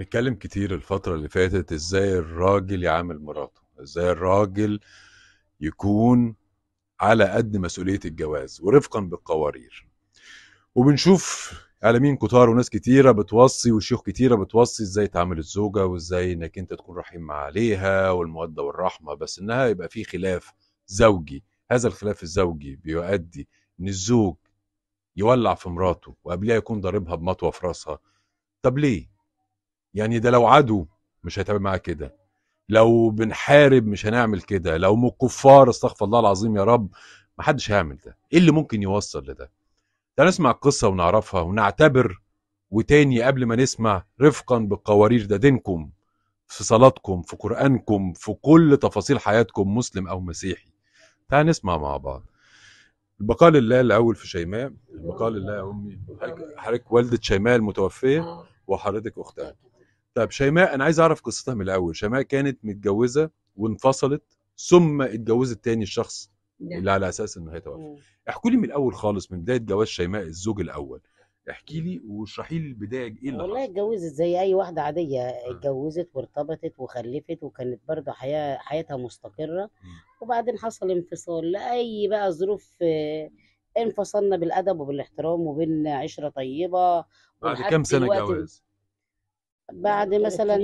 بنتكلم كتير الفترة اللي فاتت ازاي الراجل يعامل مراته ازاي الراجل يكون على قد مسؤولية الجواز ورفقا بالقوارير وبنشوف اعلاميين كتار وناس كتيرة بتوصي وشيوخ كتيرة بتوصي ازاي تعامل الزوجة وازاي انك انت تكون رحيم عليها والمودة والرحمة بس انها يبقى في خلاف زوجي هذا الخلاف الزوجي بيؤدي ان الزوج يولع في مراته وقبلها يكون ضاربها بمطوه في راسها طب ليه يعني ده لو عدو مش هيتعامل معاه كده لو بنحارب مش هنعمل كده لو من الكفار استغفر الله العظيم يا رب محدش هيعمل ده ايه اللي ممكن يوصل لده ده نسمع القصه ونعرفها ونعتبر وتاني قبل ما نسمع رفقا بالقوارير ده دينكم في صلاتكم في قرانكم في كل تفاصيل حياتكم مسلم او مسيحي تعال نسمع مع بعض البقاء لله الاول في شيماء البقاء لله يا امي حضرتك والده شيماء المتوفيه آه. وحضرتك اختها طيب شيماء انا عايز اعرف قصتها من الاول شيماء كانت متجوزه وانفصلت ثم اتجوزت تاني الشخص ده. نعم. اللي على اساس انه هيتوفى توفى احكوا لي من الاول خالص من بدايه جواز شيماء الزوج الاول احكي لي واشرحي لي البدايه ايه اللي والله اتجوزت زي اي واحده عاديه آه. اتجوزت وارتبطت وخلفت وكانت برضه حياه حياتها مستقره وبعدين حصل انفصال لاي بقى ظروف آه، انفصلنا بالادب وبالاحترام وبين عشره طيبه بعد كام سنه جواز؟ بعد مثلا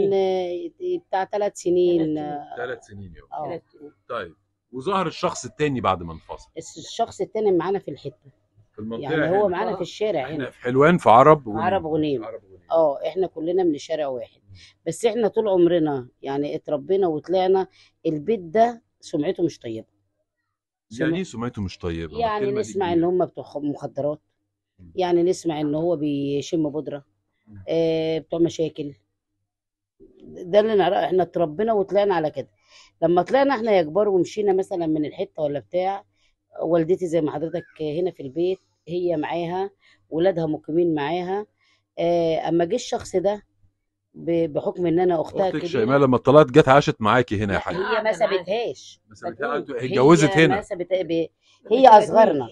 بتاع ثلاث سنين ثلاث سنين آه، يا آه. طيب وظهر الشخص الثاني بعد ما انفصل الشخص الثاني معانا في الحته في المنطقه يعني هو معانا في الشارع هنا احنا في حلوان في عرب و... عرب غنيم اه احنا كلنا من شارع واحد بس احنا طول عمرنا يعني اتربينا وطلعنا البيت ده سمعته مش طيبه يعني سمع... يعني سمعته مش طيبه يعني نسمع ان هم بتوع مخدرات يعني نسمع ان هو بيشم بودره آه، بتوع مشاكل ده اللي نعرف احنا اتربينا وطلعنا على كده لما طلعنا احنا يا كبار ومشينا مثلا من الحته ولا بتاع والدتي زي ما حضرتك هنا في البيت هي معاها ولادها مقيمين معاها آه، اما جه الشخص ده بحكم ان انا اختها كده شيماء لما طلعت جت عاشت معاكي هنا يا حبيبي هي ما سابتهاش ما سابتهاش اتجوزت هنا هي اصغرنا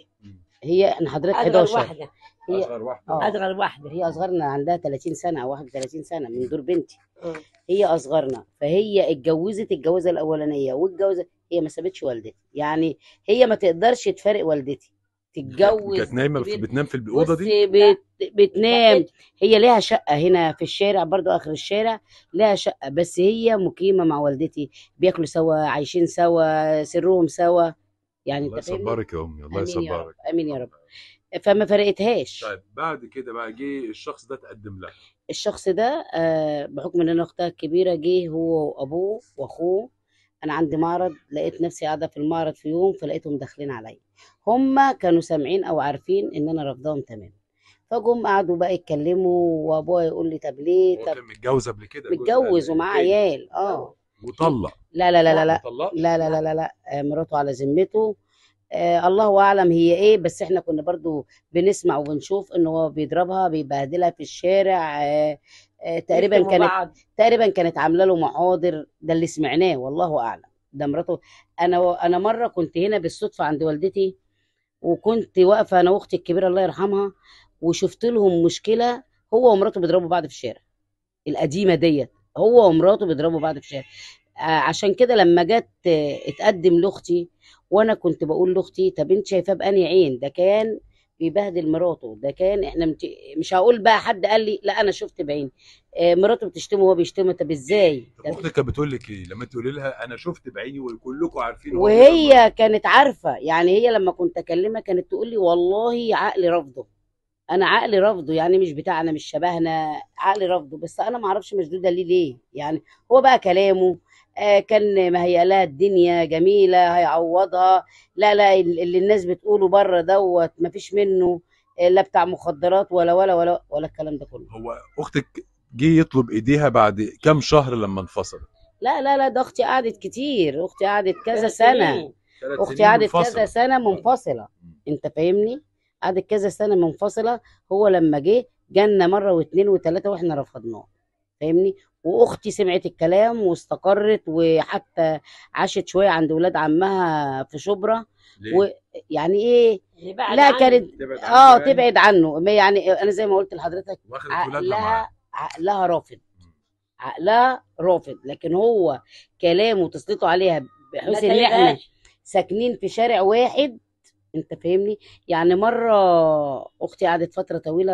هي انا حضرتك 11 واحدة. هي اصغر واحده آه. اصغر واحده هي اصغرنا عندها 30 سنه او 31 سنه من دور بنتي آه. هي اصغرنا فهي اتجوزت الجوازه الاولانيه والجوازه هي ما سابتش والدتي يعني هي ما تقدرش تفارق والدتي تتجوز كانت نايمه بتنام في الاوضه دي بت... بتنام هي ليها شقه هنا في الشارع برضو اخر الشارع ليها شقه بس هي مقيمه مع والدتي بياكلوا سوا عايشين سوا سرهم سوا يعني الله يصبرك يا امي الله يصبرك امين يا رب, أمين يا رب. فما فرقتهاش طيب بعد كده بقى جه الشخص ده تقدم لها الشخص ده آه، بحكم ان انا اختها الكبيره جه هو وابوه واخوه انا عندي معرض لقيت نفسي قاعده في المعرض في يوم فلقيتهم داخلين عليا هما كانوا سامعين او عارفين ان انا رافضاهم تماما فجم قعدوا بقى يتكلموا وابويا يقول لي طب ليه طب متجوز قبل كده متجوز يعني ومعاه عيال اه مطلق لا لا لا لا لا لا لا لا لا لا, لا, آه، لا, لا, لا, لا, لا, لا, لا مراته على ذمته آه الله اعلم هي ايه بس احنا كنا برضو بنسمع وبنشوف ان هو بيضربها بيبهدلها في الشارع آه آه تقريبا كانت تقريبا كانت عامله له محاضر ده اللي سمعناه والله اعلم ده مراته انا و... انا مره كنت هنا بالصدفه عند والدتي وكنت واقفه انا واختي الكبيره الله يرحمها وشفت لهم مشكله هو ومراته بيضربوا بعض في الشارع القديمه ديت هو ومراته بيضربوا بعض في الشارع آه، عشان كده لما جت آه، اتقدم لاختي وانا كنت بقول لاختي طب انت شايفاه باني عين ده كان بيبهدل مراته ده كان احنا مت... مش هقول بقى حد قال لي لا انا شفت بعيني آه مراته بتشتمه وهو بيشتمه طب ازاي اختك كانت بتقول لك ايه لما تقولي لها انا شفت بعيني وكلكم عارفين وهي كانت عارفه يعني هي لما كنت اكلمها كانت تقول لي والله عقلي رافضه انا عقلي رافضه يعني مش بتاعنا مش شبهنا عقلي رافضه بس انا ما اعرفش مشدوده ليه ليه يعني هو بقى كلامه آه، كان مهيأ لها الدنيا جميله هيعوضها لا لا اللي الناس بتقوله بره دوت مفيش منه آه، لا بتاع مخدرات ولا ولا ولا ولا الكلام ده كله هو اختك جه يطلب ايديها بعد كام شهر لما انفصلت لا لا لا ده اختي قعدت كتير اختي قعدت كذا سنه اختي قعدت كذا سنه منفصله انت فاهمني قعدت كذا سنه منفصله هو لما جه جانا مره واثنين وثلاثه واحنا رفضناه فاهمني واختي سمعت الكلام واستقرت وحتى عاشت شويه عند ولاد عمها في شبرا و... يعني ايه لا كانت اه تبعد عنه آه، يعني؟, يعني انا زي ما قلت لحضرتك عقلها عقلها رافض عقلها رافض لكن هو كلامه تسليطه عليها بحيث ان احنا ساكنين في شارع واحد انت فاهمني يعني مره اختي قعدت فتره طويله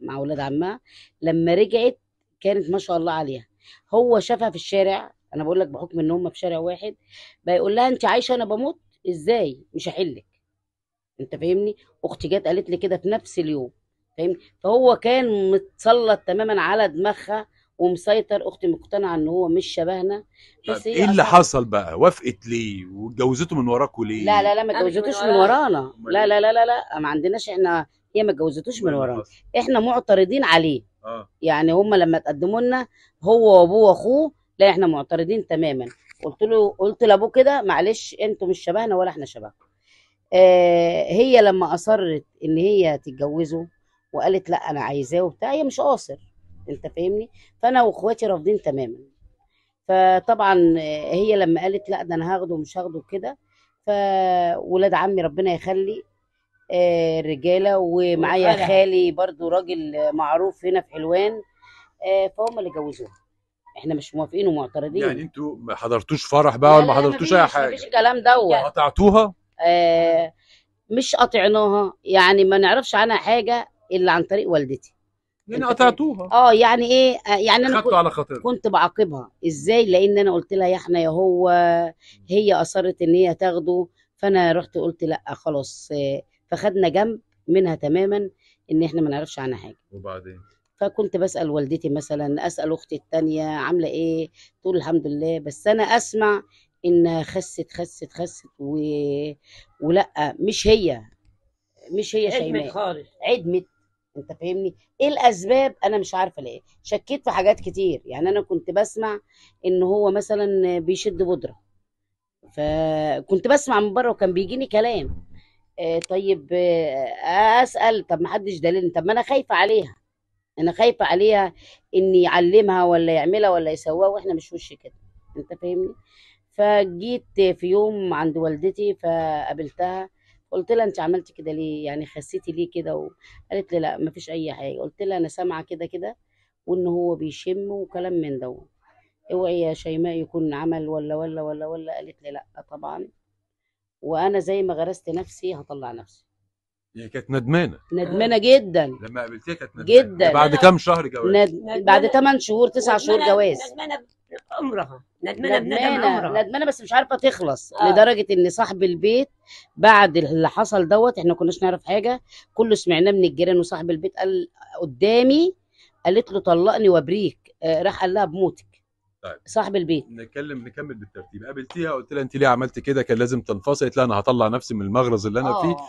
مع ولاد عمها لما رجعت كانت ما شاء الله عليها هو شافها في الشارع انا بقول لك بحكم ان هم في شارع واحد بقى يقول لها انت عايشه انا بموت ازاي مش هحلك انت فاهمني اختي جت قالت لي كده في نفس اليوم فاهمني فهو كان متسلط تماما على دماغها ومسيطر اختي مقتنعه ان هو مش شبهنا بس ايه اللي حصل بقى وافقت ليه واتجوزته من وراكوا ليه لا لا لا ما اتجوزتوش من ورانا لا لا لا لا لا ما عندناش احنا هي ما اتجوزتوش من ورانا احنا معترضين عليه آه. يعني هم لما تقدموا لنا هو وابوه واخوه لا احنا معترضين تماما قلت له قلت لابوه كده معلش انتوا مش شبهنا ولا احنا شبهكم آه هي لما اصرت ان هي تتجوزه وقالت لا انا عايزاه وبتاع هي مش قاصر انت فاهمني فانا واخواتي رافضين تماما فطبعا هي لما قالت لا ده انا هاخده ومش هاخده كده فولاد عمي ربنا يخلي آه، رجاله ومعايا خالي برضو راجل معروف هنا في حلوان آه، فهم اللي جوزوها احنا مش موافقين ومعترضين يعني انتوا ما حضرتوش فرح بقى ولا ما حضرتوش اي حاجه مفيش الكلام دوت قطعتوها آه مش قطعناها يعني ما نعرفش عنها حاجه الا عن طريق والدتي يعني قطعتوها اه يعني ايه آه، يعني انا كنت, على خطر. كنت بعاقبها ازاي لان انا قلت لها يا احنا يا هو هي اصرت ان هي تاخده فانا رحت قلت لا خلاص آه فخدنا جنب منها تماما ان احنا ما نعرفش عنها حاجه وبعدين فكنت بسال والدتي مثلا اسال اختي الثانيه عامله ايه تقول الحمد لله بس انا اسمع ان خست خست خست و... ولا مش هي مش هي شيماء عدمت خالص عدمت انت فاهمني ايه الاسباب انا مش عارفه ليه شكيت في حاجات كتير يعني انا كنت بسمع ان هو مثلا بيشد بودره فكنت بسمع من بره وكان بيجيني كلام آه، طيب آه، اسال طب ما حدش دليل طب ما انا خايفه عليها انا خايفه عليها ان يعلمها ولا يعملها ولا يسواها واحنا مش وش كده انت فاهمني فجيت في يوم عند والدتي فقابلتها قلت لها انت عملتي كده ليه يعني خسيتي ليه كده وقالت لي لا ما فيش اي حاجه قلت لها انا سامعه كده كده وان هو بيشم وكلام من دوت اوعي يا شيماء يكون عمل ولا ولا ولا ولا قالت لي لا طبعا وانا زي ما غرست نفسي هطلع نفسي هي كانت ندمانه ندمانه جدا لما قابلتيها كانت ندمانه جدا بعد كام شهر جواز ند... بعد 8 شهور 9 شهور جواز ندمانه بعمرها ندمانه ندمانه ندمانه بس مش عارفه تخلص آه. لدرجه ان صاحب البيت بعد اللي حصل دوت احنا كناش نعرف حاجه كله سمعناه من الجيران وصاحب البيت قال قدامي قالت له طلقني وابريك آه راح قال لها بموتك طيب صاحب البيت نتكلم نكمل بالترتيب قابلتيها قلت لها انت ليه عملت كده كان لازم تنفصل قلت لها انا هطلع نفسي من المغرز اللي انا أوه. فيه آه.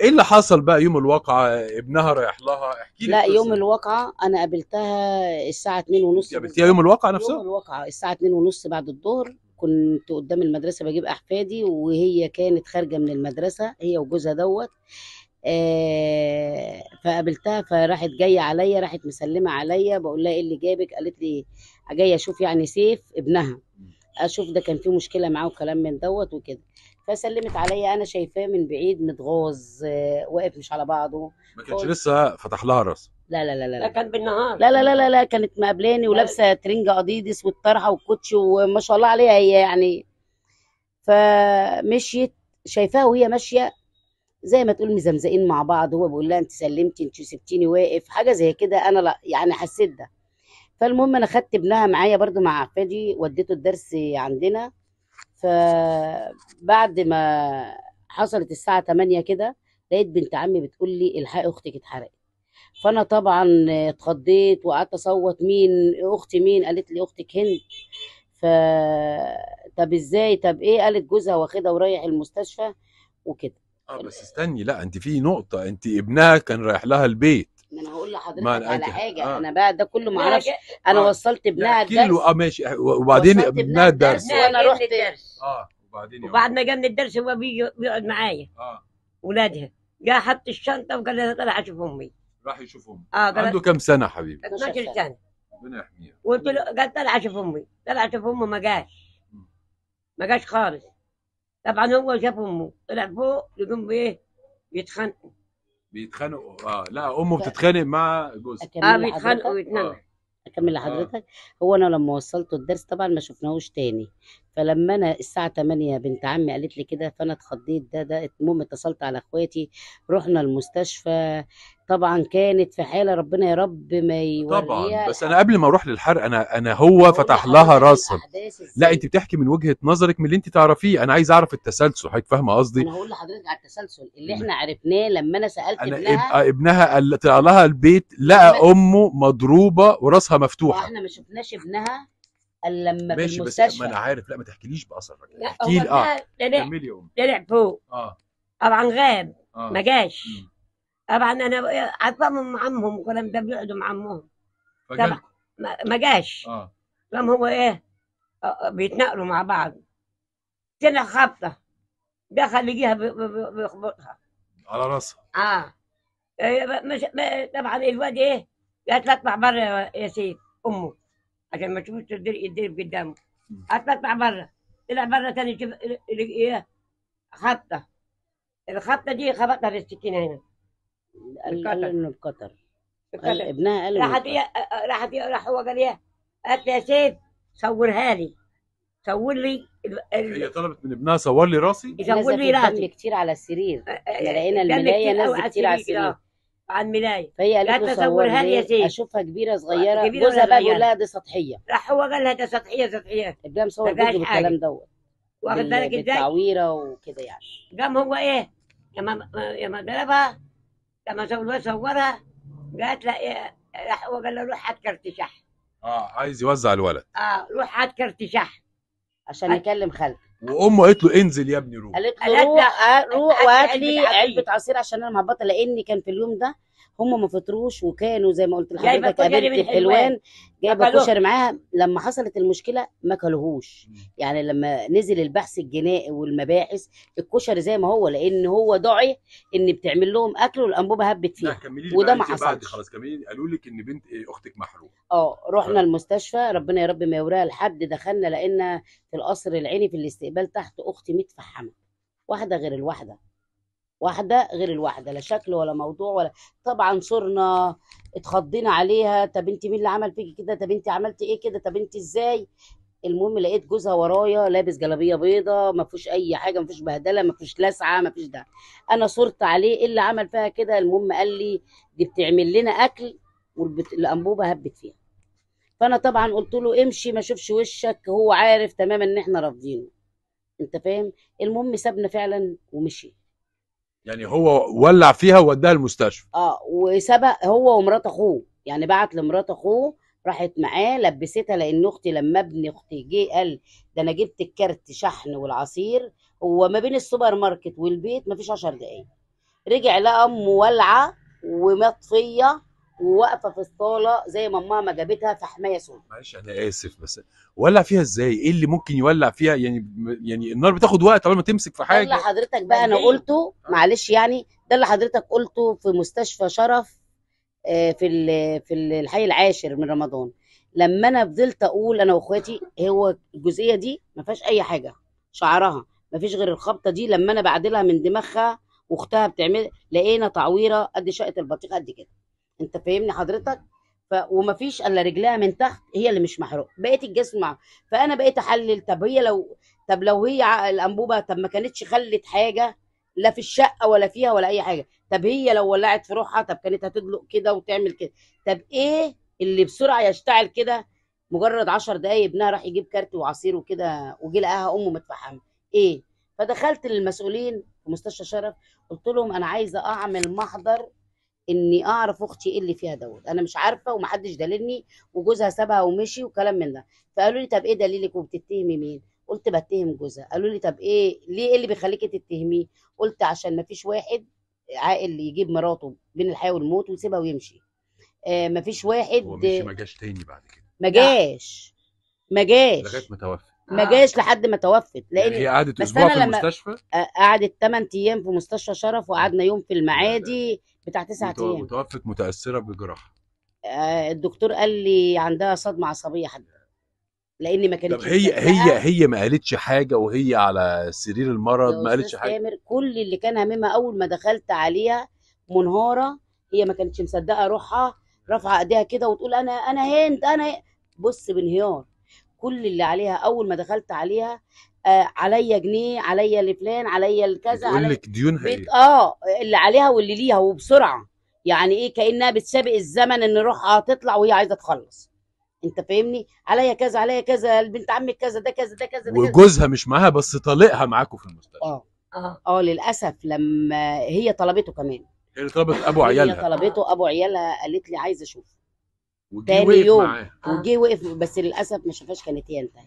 ايه اللي حصل بقى يوم الواقعه ابنها رايح لها احكي لي لا يوم الواقعه انا قابلتها الساعه 2 ونص قابلتيها يوم الواقعه نفسها يوم الواقعه الساعه 2 ونص بعد الظهر كنت قدام المدرسه بجيب احفادي وهي كانت خارجه من المدرسه هي وجوزها دوت آه فقابلتها فراحت جايه عليا راحت مسلمه عليا بقول لها ايه اللي جابك قالت لي جايه اشوف يعني سيف ابنها اشوف ده كان في مشكله معاه وكلام من دوت وكده فسلمت عليا انا شايفاه من بعيد متغاظ آه، واقف مش على بعضه ما كانش لسه فتح لها راسه لا لا لا لا لا كان بالنهار لا لا لا لا, لا كانت مقابلاني ولابسه ترنج اديدس والطرحه والكوتشي وما شاء الله عليها هي يعني فمشيت شايفاها وهي ماشيه زي ما تقول مزمزقين مع بعض هو بيقول لها انت سلمتي انت سبتيني واقف حاجه زي كده انا لا يعني حسيت ده فالمهم انا خدت ابنها معايا برضو مع عفادي وديته الدرس عندنا فبعد ما حصلت الساعه 8 كده لقيت بنت عمي بتقول لي الحقي اختك اتحرقت فانا طبعا اتخضيت وقعدت اصوت مين اختي مين قالت لي اختك هند ف طب ازاي طب ايه قالت جوزها واخدها ورايح المستشفى وكده اه بس استني لا انت في نقطه انت ابنها كان رايح لها البيت ما انا هقول لحضرتك على حاجه آه. انا بقى ده كله ما اعرفش انا آه. وصلت ابنها يعني الدرس كله اه ماشي وبعدين ابنها الدرس وانا رحت الدرس اه وبعدين وبعد ما جه من الدرس هو بيقعد معايا اه ولادها جه حط الشنطه وقال لها آه، طلع اشوف امي راح يشوف امي اه قلت... عنده كم سنه حبيبي 12 سنه ربنا يحميها قلت له قال طلع اشوف امي طلع اشوف امه ما جاش ما جاش خالص طبعا هو شاف امه طلع فوق يقوم بايه يتخانقوا بيتخانقوا اه لا امه بتتخانق مع جوزها اه بيتخانقوا ويتنمى آه. اكمل آه. لحضرتك هو انا لما وصلته الدرس طبعا ما شفناهوش تاني فلما انا الساعه 8 بنت عمي قالت لي كده فانا اتخضيت ده ده المهم اتصلت على اخواتي رحنا المستشفى طبعا كانت في حاله ربنا يا رب ما يوريها طبعا بس انا قبل ما اروح للحرق انا انا هو فتح لها راسها لا انت بتحكي من وجهه نظرك من اللي انت تعرفيه انا عايز اعرف التسلسل حضرتك فاهمه قصدي انا هقول لحضرتك على التسلسل اللي احنا عرفناه لما انا سالت أنا ابنها ابنها طلع لها البيت لقى امه مضروبه وراسها مفتوحه احنا ما شفناش ابنها الا لما ماشي بالمستشفى بس ما انا عارف لا ما تحكيليش باثر الراجل احكي لي اه كملي يا طلع فوق اه طبعا غاب آه. ما جاش طبعا انا عظمهم عمهم والكلام بيقعدوا مع عمهم طبعا ما جاش اه قام هو ايه آه، آه، بيتنقلوا مع بعض سنة خبطة دخل يجيها بيخبطها على راسها اه إيه، مش طبعا الواد ايه قالت اطلع بره يا سيد امه عشان ما تشوفش الدرب قدامه قالت اطلع بره طلع بره تاني شوف ايه خبطة الخبطة دي خبطها بالسكينة هنا قال انه بقطر قال ابنها قال له راحت آه، راح هو قال ايه قالت لي يا سيف صورها لي صور لي هي طلبت من ابنها صور لي راسي صور لي راسي كتير على السرير آه، آه، لقينا الملايه نازله كتير على السرير على الملايه فهي قالت له صورها لي يا سيدي اشوفها كبيره صغيره جوزها بقى بيقول لها دي سطحيه راح هو قال لها دي سطحيه سطحيه ابنها مصور فيديو بالكلام دوت واخد بالك ازاي؟ بالتعويره وكده يعني قام هو ايه لما لما ضربها لما زوجها صورها قالت له إيه، راح هو قال له روح هات كرت اه عايز يوزع الولد اه روح هات كرت عشان يكلم خالته وامه قالت له انزل يا ابني روح قالت له روح وهات لي علبه عصير عشان انا مهبطه لاني كان في اليوم ده هم ما فطروش وكانوا زي ما قلت لحضرتك قابلت حلوان جايبه كشري معاها لما حصلت المشكله ما كلهوش يعني لما نزل البحث الجنائي والمباحث الكشري زي ما هو لان هو دعي ان بتعمل لهم اكل والانبوبه هبت فيها وده ما حصلش خلاص كملي قالوا لك ان بنت إيه، اختك محرومه اه رحنا ف... المستشفى ربنا يا رب ما يوريها لحد دخلنا لقينا في القصر العيني في الاستقبال تحت اختي متفحمه واحده غير الواحده واحده غير الواحده لا شكل ولا موضوع ولا طبعا صرنا اتخضينا عليها طب انت مين اللي عمل فيكي كده طب انت عملتي ايه كده طب انت ازاي المهم لقيت جوزها ورايا لابس جلابيه بيضه ما فيهوش اي حاجه ما فيهوش بهدله ما فيهوش لسعه ما فيهوش ده انا صرت عليه ايه اللي عمل فيها كده المهم قال لي دي بتعمل لنا اكل والانبوبه هبت فيها فانا طبعا قلت له امشي ما اشوفش وشك هو عارف تماما ان احنا رافضينه انت فاهم المهم سابنا فعلا ومشي يعني هو ولع فيها ووداها المستشفى اه وسبق هو ومرات اخوه يعني بعت لمرات اخوه راحت معاه لبستها لان اختي لما ابن اختي جه قال ده انا جبت الكارت شحن والعصير هو ما بين السوبر ماركت والبيت مفيش 10 دقايق رجع لقى امه والعه ومطفيه وواقفه في الصاله زي ما ماما جابتها في حمايه سودا معلش انا اسف بس ولع فيها ازاي؟ ايه اللي ممكن يولع فيها يعني يعني النار بتاخد وقت قبل ما تمسك في حاجه ده اللي حضرتك بقى انا يعني إيه؟ قلته معلش يعني ده اللي حضرتك قلته في مستشفى شرف آه، في في الحي العاشر من رمضان لما انا فضلت اقول انا واخواتي هو الجزئيه دي ما فيهاش اي حاجه شعرها ما فيش غير الخبطه دي لما انا بعدلها من دماغها واختها بتعمل لقينا تعويره قد شقه البطيخ قد كده انت فاهمني حضرتك ف... ومفيش الا رجلها من تحت هي اللي مش محروقه بقيت الجسم مع... فانا بقيت احلل طب هي لو طب لو هي الانبوبه طب ما كانتش خلت حاجه لا في الشقه ولا فيها ولا اي حاجه طب هي لو ولعت في روحها طب كانت هتدلق كده وتعمل كده طب ايه اللي بسرعه يشتعل كده مجرد 10 دقايق ابنها راح يجيب كارت وعصير وكده وجي لقاها امه متفحمه ايه فدخلت للمسؤولين في مستشفى شرف قلت لهم انا عايزه اعمل محضر اني اعرف اختي ايه اللي فيها دوت انا مش عارفه ومحدش دليلني وجوزها سابها ومشي وكلام من ده فقالوا لي طب ايه دليلك وبتتهمي مين قلت بتهم جوزها قالوا لي طب ايه ليه ايه اللي بيخليكي تتهميه قلت عشان مفيش واحد عاقل يجيب مراته بين الحياه والموت ويسيبها ويمشي آه مفيش واحد هو مشي ما جاش تاني بعد كده ما جاش ما جاش لغايه ما توفى ما جاش لحد ما توفت يعني لان هي قعدت اسبوع في المستشفى آه، قعدت 8 ايام في مستشفى شرف وقعدنا يوم في المعادي بتاع تسعة ايام وتوفت متاثره بجراحه آه، الدكتور قال لي عندها صدمه عصبيه حد لان ما كانتش طب هي هي هي ما قالتش حاجه وهي على سرير المرض ما قالتش حاجه تامر كل اللي كان هممها اول ما دخلت عليها منهاره هي ما كانتش مصدقه روحها رافعه ايديها كده وتقول انا انا هند انا بص بانهيار كل اللي عليها اول ما دخلت عليها آه عليا جنيه عليا لفلان عليا الكذا عليا لك ديون بيت... اه اللي عليها واللي ليها وبسرعه يعني ايه كانها بتسابق الزمن ان روحها آه، تطلع وهي عايزه تخلص انت فاهمني عليا كذا عليا كذا البنت عمي كذا ده كذا ده كذا وجوزها مش معاها بس طالقها معاكم في المستشفى اه اه اه للاسف لما هي طلبته كمان هي طلبت ابو عيالها هي طلبته ابو عيالها قالت لي عايزه اشوفه تاني يوم وجي وقف بس للاسف ما شافهاش كانت هي انتهت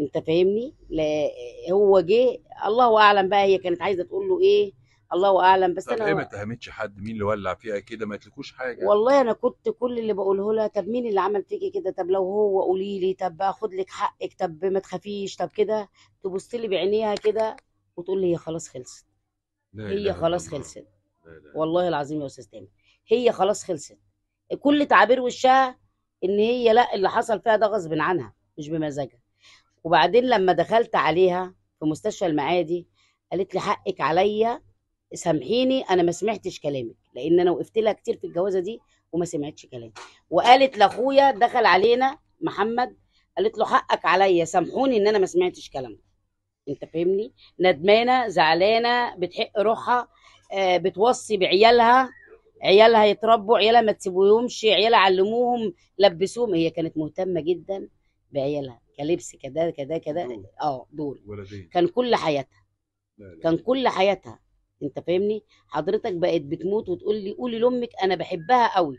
انت فاهمني لا هو جه الله اعلم بقى هي كانت عايزه تقول له ايه الله اعلم بس طب انا ليه ما اتهمتش حد مين اللي ولع فيها كده ما قلتلكوش حاجه والله انا كنت كل اللي بقوله لها طب مين اللي عمل فيكي كده طب لو هو قولي لي طب باخد لك حقك طب ما تخافيش طب كده تبص لي بعينيها كده وتقول لي هي خلاص خلصت هي خلاص خلصت والله العظيم يا استاذ تامر هي خلاص خلصت كل تعابير وشها ان هي لا اللي حصل فيها ده غصب عنها مش بمزاجها وبعدين لما دخلت عليها في مستشفى المعادي قالت لي حقك عليا سامحيني انا ما سمعتش كلامك لان انا وقفت لها كتير في الجوازه دي وما سمعتش كلامي وقالت لاخويا دخل علينا محمد قالت له حقك عليا سامحوني ان انا ما سمعتش كلامك انت فاهمني ندمانه زعلانه بتحق روحها آه، بتوصي بعيالها عيالها يتربوا عيالها ما تسيبوهمش عيالها علموهم لبسوهم هي كانت مهتمه جدا بعيالها كلبس كده كده كده اه دول ولدين كان كل حياتها لا لا. كان كل حياتها انت فاهمني حضرتك بقت بتموت وتقول لي قولي لامك انا بحبها قوي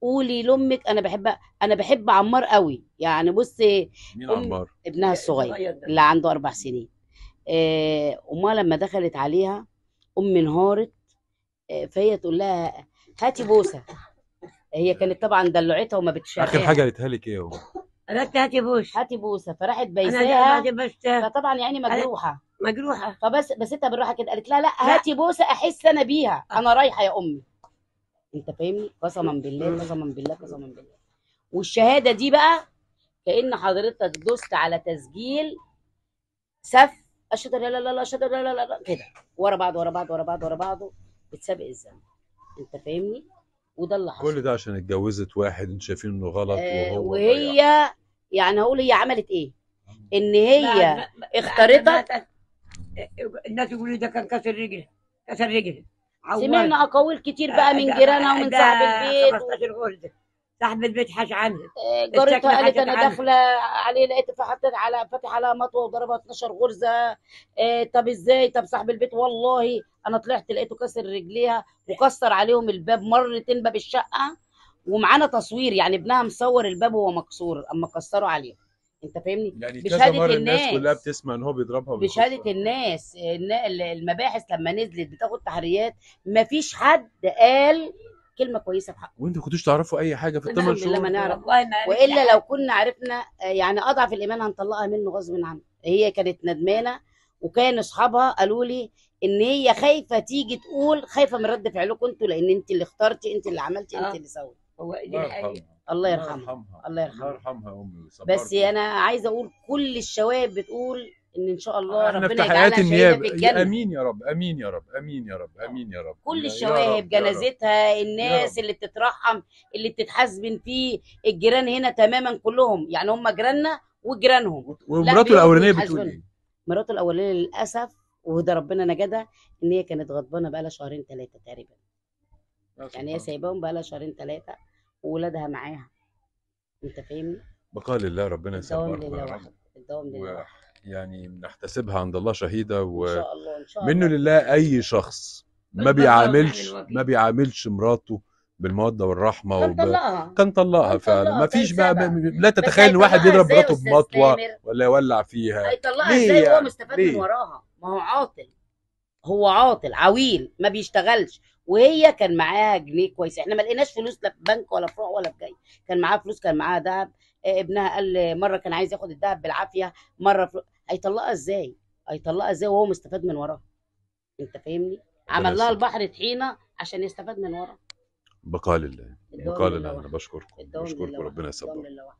قولي لامك انا بحبها انا بحب عمار قوي يعني بص مين عمار ابنها الصغير اللي عنده اربع سنين آه امها لما دخلت عليها ام انهارت آه فهي تقول لها هاتي بوسه هي كانت طبعا دلعتها وما بتشاركها اخر حاجه قالتها لك ايه قالت هاتي بوس هاتي بوسه فراحت بايساها فطبعا يعني مجروحه مجروحه فبس بستها بالراحه كده قالت لها لا, لا هاتي بوسه احس انا بيها انا رايحه يا امي انت فاهمني قسما بالله قسما بالله قسما بالله والشهاده دي بقى كان حضرتك دوست على تسجيل سف اشهد لا لا لا اشهد لا لا لا كده ورا بعض ورا بعض ورا بعض ورا بعض بتسابق الزمن انت فاهمني وده اللي حصل كل ده عشان اتجوزت واحد انت شايفين انه غلط آه، وهو وهي يعني هقول هي عملت ايه ان هي اختارتك الناس يقولوا ده كان كسر رجل كسر رجل سمعنا اقاويل كتير بقى آه، من جيرانها ومن صاحب البيت صاحب البيت حاش عنها آه، جارتها قالت انا داخله عليه لقيت فحطت على فاتح عليها مطوه وضربها 12 غرزه آه طب ازاي طب صاحب البيت والله انا طلعت لقيته كسر رجليها وكسر عليهم الباب مرتين باب الشقه ومعانا تصوير يعني ابنها مصور الباب وهو مكسور اما كسروا عليه انت فاهمني يعني بشهاده مرة الناس, الناس كلها بتسمع ان هو بيضربها بشهاده الناس المباحث لما نزلت بتاخد تحريات مفيش حد قال كلمه كويسه في حقه وانتوا كنتوش تعرفوا اي حاجه في الثمان شهور لما نعرف والا لو كنا عرفنا يعني اضعف الايمان هنطلقها منه غصب عنه هي كانت ندمانه وكان اصحابها قالوا لي ان هي خايفه تيجي تقول خايفه من رد فعلكم انتوا لان انت اللي اخترتي انت اللي عملتي انت آه. اللي سويتي هو الله يرحمها الله يرحمها الله يرحمها الله يرحمها امي بس انا عايزه اقول كل الشواب بتقول ان ان شاء الله ربنا يجعلها شهيده في الجنه امين يا رب امين يا رب امين يا رب امين يا رب كل الشواهب جنازتها الناس اللي بتترحم اللي بتتحاسبن فيه الجيران هنا تماما كلهم يعني هم جيراننا وجيرانهم ومراته الاولانيه بتقول ايه؟ مراته الاولانيه للاسف وده ربنا نجدها ان هي كانت غضبانه بقى لها شهرين ثلاثه تقريبا يعني هي سايباهم بقى لها شهرين ثلاثه وولادها معاها انت فاهمني بقى لله ربنا يسامحها يعني نحتسبها عند الله شهيده و إن شاء الله إن شاء الله. منه لله اي شخص ما بيعاملش ما بيعاملش مراته بالموده والرحمه كان طلقها كان طلقها فعلا ما فيش بقى لا تتخيل ان واحد يضرب مراته بمطوه ولا يولع فيها هيطلقها ازاي وهو يعني؟ مستفاد من وراها ما هو عاطل هو عاطل عويل ما بيشتغلش وهي كان معاها جنيه كويس احنا ما لقيناش فلوس لا في بنك ولا في روح ولا في جاي كان معاها فلوس كان معاها ذهب آه، ابنها قال مره كان عايز ياخد الذهب بالعافيه مره فلو... هيطلقها ازاي هيطلقها ازاي وهو مستفاد من وراها انت فاهمني عمل لها البحر طحينه عشان يستفاد من وراها بقال الله بقال الله انا بشكركم بشكركم ربنا يسبحكم